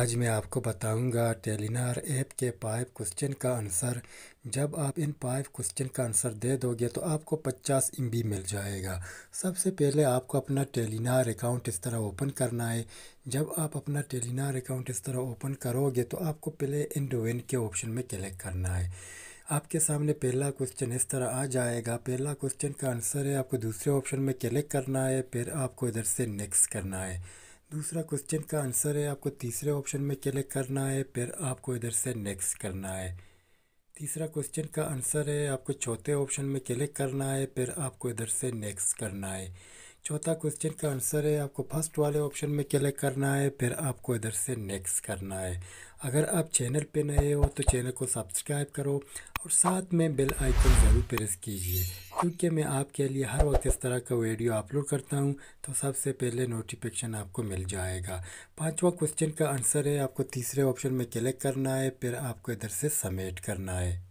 आज मैं आपको बताऊंगा टेलीनार ऐप के पाइप क्वेश्चन का आंसर जब आप इन पाइप क्वेश्चन का आंसर दे दोगे तो आपको 50 एम मिल जाएगा सबसे पहले आपको अपना टेलीनार अकाउंट इस तरह ओपन करना है जब आप अपना टेलीनार अकाउंट इस तरह ओपन करोगे तो आपको पहले एंड डोविन के ऑप्शन में क्लिक करना है आपके सामने पहला क्वेश्चन इस तरह आ जाएगा पहला क्वेश्चन का आंसर है आपको दूसरे ऑप्शन में क्लिक करना है फिर आपको इधर से नेक्स्ट करना है दूसरा क्वेश्चन का आंसर है आपको तीसरे ऑप्शन में क्लिक करना है फिर आपको इधर से नेक्स्ट करना है तीसरा क्वेश्चन का आंसर है आपको चौथे ऑप्शन में क्लिक करना है फिर आपको इधर से नेक्स्ट करना है चौथा क्वेश्चन का आंसर है आपको फर्स्ट वाले ऑप्शन में क्लिक करना है फिर आपको इधर से नेक्स्ट करना है अगर आप चैनल पे नए हो तो चैनल को सब्सक्राइब करो और साथ में बेल आइकन ज़रूर प्रेस कीजिए क्योंकि मैं आपके लिए हर वक्त इस तरह का वीडियो अपलोड करता हूँ तो सबसे पहले नोटिफिकेशन आपको मिल जाएगा पांचवा क्वेश्चन का आंसर है आपको तीसरे ऑप्शन में क्लिक करना है फिर आपको इधर से समेट करना है